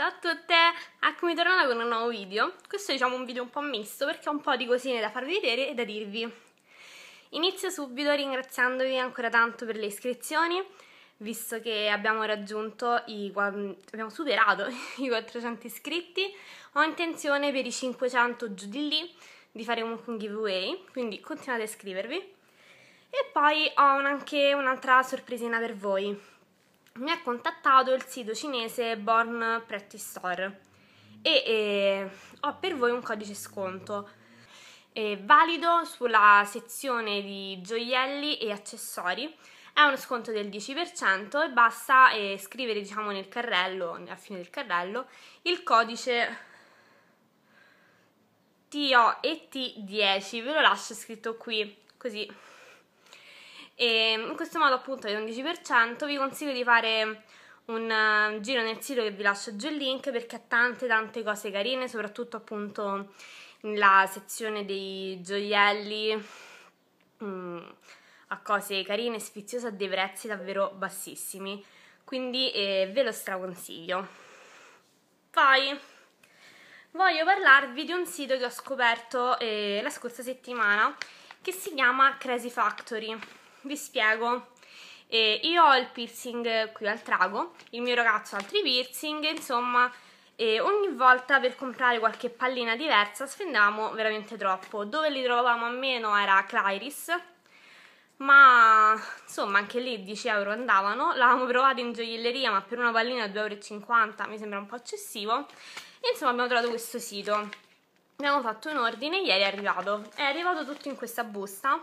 Ciao a tutte, eccomi tornata con un nuovo video. Questo diciamo, è diciamo un video un po' misto perché ho un po' di cosine da farvi vedere e da dirvi. Inizio subito ringraziandovi ancora tanto per le iscrizioni, visto che abbiamo raggiunto i abbiamo superato i 400 iscritti. Ho intenzione per i 500 giù di lì di fare comunque un giveaway, quindi continuate a iscrivervi. E poi ho anche un'altra sorpresina per voi mi ha contattato il sito cinese Born Pretty Store e eh, ho per voi un codice sconto eh, valido sulla sezione di gioielli e accessori è uno sconto del 10% e basta eh, scrivere diciamo nel carrello a fine del carrello il codice TOET10 ve lo lascio scritto qui così e in questo modo appunto è 11% vi consiglio di fare un eh, giro nel sito che vi lascio giù il link perché ha tante tante cose carine soprattutto appunto nella sezione dei gioielli mm, a cose carine e sfiziose a dei prezzi davvero bassissimi quindi eh, ve lo straconsiglio poi voglio parlarvi di un sito che ho scoperto eh, la scorsa settimana che si chiama Crazy Factory vi spiego. Eh, io ho il piercing qui al trago, il mio ragazzo ha altri piercing, insomma eh, ogni volta per comprare qualche pallina diversa spendiamo veramente troppo. Dove li trovavamo a meno era Clairis, ma insomma anche lì 10 euro andavano, l'avevamo provato in gioielleria ma per una pallina 2,50 euro mi sembra un po' eccessivo e insomma abbiamo trovato questo sito abbiamo fatto un ordine, ieri è arrivato è arrivato tutto in questa busta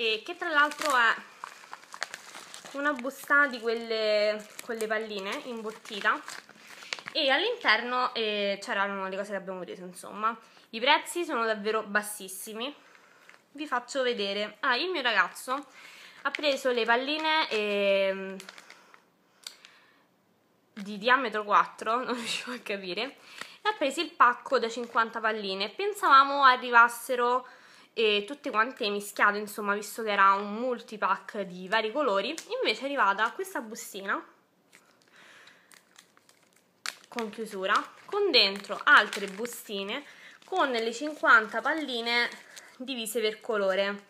e che tra l'altro è una busta di quelle con le palline imbottita e all'interno eh, c'erano le cose che abbiamo preso insomma i prezzi sono davvero bassissimi vi faccio vedere ah il mio ragazzo ha preso le palline eh, di diametro 4 non riuscivo a capire e ha preso il pacco da 50 palline pensavamo arrivassero e tutte quante mischiate, insomma, visto che era un multipack di vari colori. Invece è arrivata questa bustina con chiusura, con dentro altre bustine con le 50 palline divise per colore.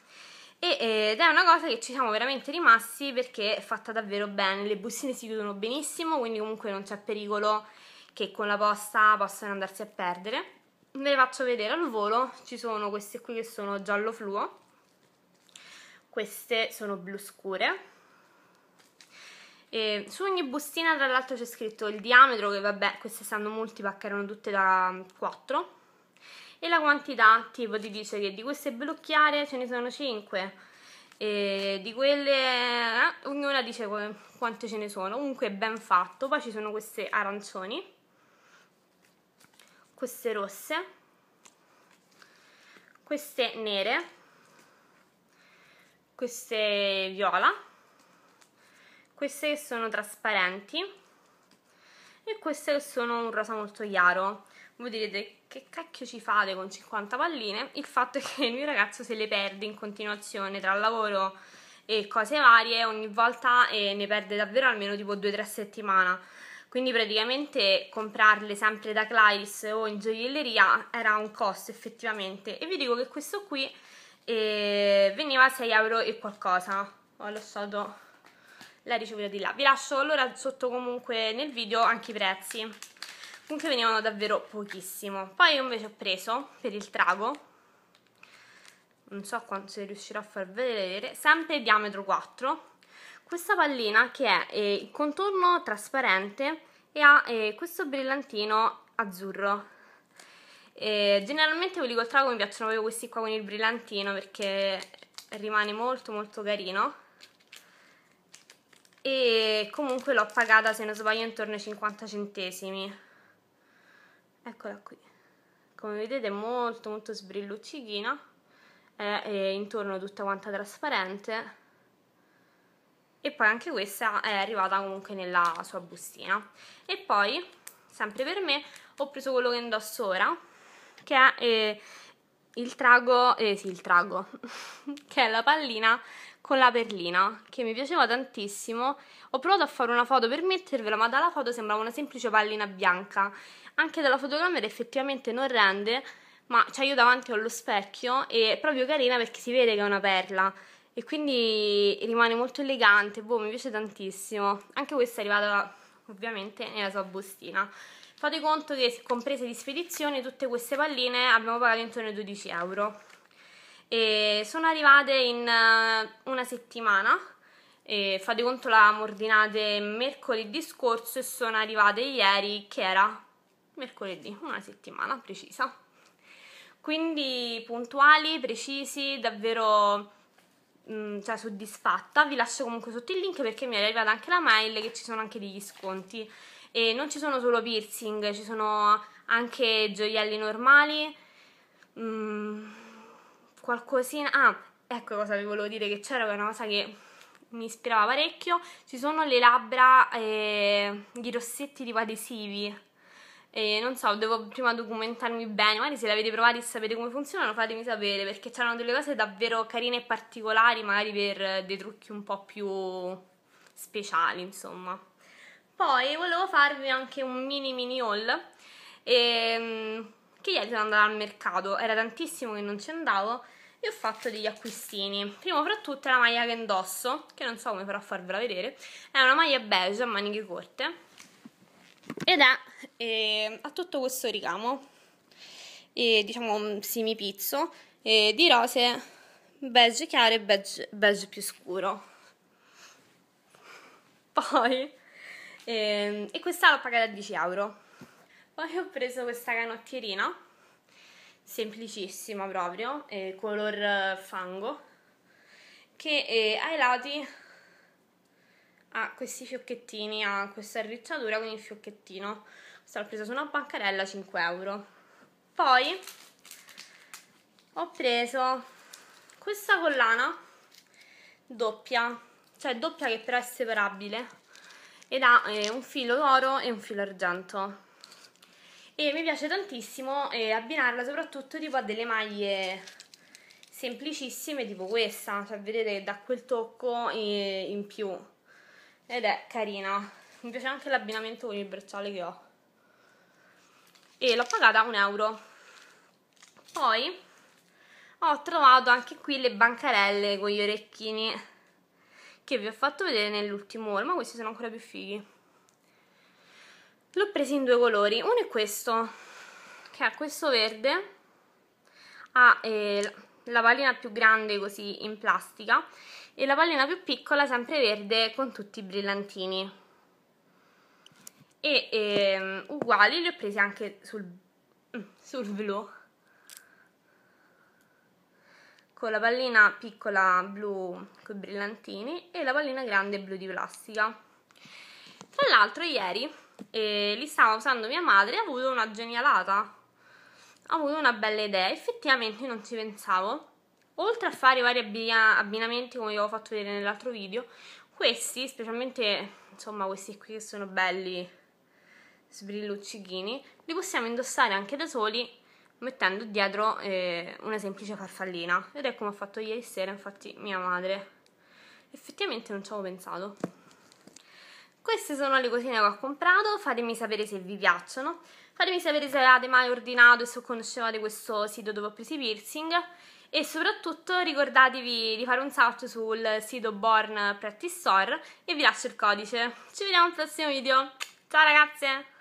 ed è una cosa che ci siamo veramente rimasti perché è fatta davvero bene, le bustine si chiudono benissimo, quindi comunque non c'è pericolo che con la posta possano andarsi a perdere ve le faccio vedere al volo ci sono queste qui che sono giallo fluo queste sono blu scure e su ogni bustina tra l'altro c'è scritto il diametro che vabbè queste stanno multipack erano tutte da 4 e la quantità tipo ti dice che di queste blu chiare ce ne sono 5 e di quelle eh, ognuna dice quante ce ne sono comunque ben fatto poi ci sono queste arancioni queste rosse queste nere queste viola queste che sono trasparenti e queste che sono un rosa molto chiaro voi direte che cacchio ci fate con 50 palline il fatto è che il mio ragazzo se le perde in continuazione tra lavoro e cose varie ogni volta e eh, ne perde davvero almeno tipo 2-3 settimane quindi praticamente comprarle sempre da Claris o in gioielleria era un costo effettivamente e vi dico che questo qui eh, veniva 6 euro e qualcosa ho lasciato la ricevuta di là vi lascio allora sotto comunque nel video anche i prezzi comunque venivano davvero pochissimo poi io invece ho preso per il trago non so quanto se riuscirò a far vedere sempre diametro 4 questa pallina che è eh, il contorno trasparente e ha eh, questo brillantino azzurro e eh, generalmente quelli col trago mi piacciono proprio questi qua con il brillantino perché rimane molto molto carino e comunque l'ho pagata se non sbaglio intorno ai 50 centesimi eccola qui come vedete è molto molto sbrilluccichina è, è intorno tutta quanta trasparente e poi anche questa è arrivata comunque nella sua bustina e poi sempre per me ho preso quello che indosso ora che è eh, il trago eh sì il trago che è la pallina con la perlina che mi piaceva tantissimo ho provato a fare una foto per mettervela ma dalla foto sembrava una semplice pallina bianca anche dalla fotocamera effettivamente non rende ma cioè io davanti ho lo specchio e è proprio carina perché si vede che è una perla e quindi rimane molto elegante, boh, mi piace tantissimo. Anche questa è arrivata ovviamente nella sua bustina. Fate conto che comprese di spedizione tutte queste palline abbiamo pagato intorno ai 12 euro. E sono arrivate in eh, una settimana, e fate conto la ordinate mercoledì scorso e sono arrivate ieri che era mercoledì, una settimana precisa. Quindi puntuali, precisi, davvero mh, mm, cioè, soddisfatta. Vi lascio comunque sotto il link perché mi è arrivata anche la mail che ci sono anche degli sconti. E non ci sono solo piercing, ci sono anche gioielli normali. Mh, mm, qualcosina. Ah, ecco cosa vi volevo dire che c'era una cosa che mi ispirava parecchio. Ci sono le labbra e eh, i rossetti tipo adesivi e non so, devo prima documentarmi bene, magari se l'avete provato e sapete come funzionano fatemi sapere perché c'erano delle cose davvero carine e particolari, magari per dei trucchi un po' più speciali insomma. Poi volevo farvi anche un mini mini haul e, ehm, che ieri sono andata al mercato, era tantissimo che non ci andavo e ho fatto degli acquistini. prima fra tutte la maglia che indosso, che non so come farò a farvela vedere, è una maglia beige a maniche corte ed è eh, a tutto questo ricamo e diciamo un semipizzo eh, di rose beige chiaro e beige, beige più scuro poi eh, e questa l'ho pagata a 10 euro poi ho preso questa canottierina semplicissima proprio eh, color eh, fango che eh, ai lati ha questi fiocchettini, ha questa arricciatura con il fiocchettino. Questa l'ho presa su una bancarella, 5 euro. Poi ho preso questa collana doppia, cioè doppia che però è separabile ed ha eh, un filo d'oro e un filo argento. E mi piace tantissimo eh, abbinarla soprattutto tipo a delle maglie semplicissime tipo questa, cioè vedete che dà quel tocco eh, in più ed è carina mi piace anche l'abbinamento con il bracciale che ho e l'ho pagata un euro poi ho trovato anche qui le bancarelle con gli orecchini che vi ho fatto vedere nell'ultimo haul ma questi sono ancora più fighi l'ho preso in due colori uno è questo che ha questo verde ha eh, la pallina più grande così in plastica e la pallina più piccola sempre verde con tutti i brillantini e ehm, uguali li ho presi anche sul, mm, sul blu con la pallina piccola blu con i brillantini e la pallina grande blu di plastica tra l'altro ieri eh, li stava usando mia madre e ha avuto una genialata ha avuto una bella idea effettivamente non ci pensavo oltre a fare vari abbinamenti come vi avevo fatto vedere nell'altro video questi, specialmente insomma questi qui che sono belli sbrilluccichini li possiamo indossare anche da soli mettendo dietro eh, una semplice farfallina ed è come ho fatto ieri sera infatti mia madre effettivamente non ci avevo pensato queste sono le cosine che ho comprato fatemi sapere se vi piacciono Fatemi sapere se avevate mai ordinato e se conoscevate questo sito dove ho preso i piercing e soprattutto ricordatevi di fare un salto sul sito Born Practice Store e vi lascio il codice. Ci vediamo al prossimo video. Ciao ragazze!